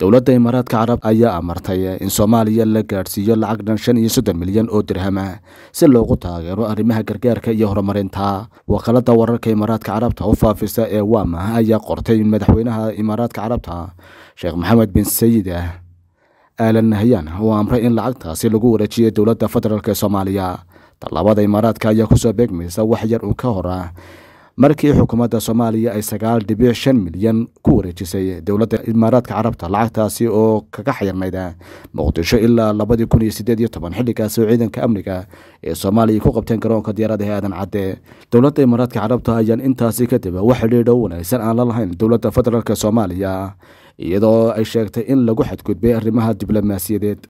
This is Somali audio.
dowladda imaaraadka carab ayaa amartay in soomaaliya la gaadhsiiyo lacag dhan shan iyo soddon milyan oo dirhama ah si loogu taageero arrimaha gargaarka iyo horumarinta wakaalada wararka imaaraadka carabta u faafisa ee waama ayaa qortay in madaxweynaha imaaraadka carabta sheekh maxamed bin sayid aalanahyaan uu amray in lacagtaasi lagu wareejiyay dowladda federaalk ee soomaaliya tallaabada imaaraadka ayaa kusoo beegmaysa wax yar uun ka hor ah markii xukuumadda soomaaliya ay sagaal dhibic shan milyan ku wareejisay dowladda imaaraadka carabta lacagtaasi oo kaga xayirnayd muqdisho ilaa labadii kun iyo sideed iyo toban xilligaasi oo ciidanka amniga ee soomaaliya ku qabteen garoonka diyaaradaha aadan cadde dowladda imaaraadka carabta ayaan intaasi kadib wax xidhiidho wanaagsan aan la lahayn dowladda federaalk soomaaliya iyadoo ay sheegtay in lagu xadgudbay arrimaha diblomaasiyadeed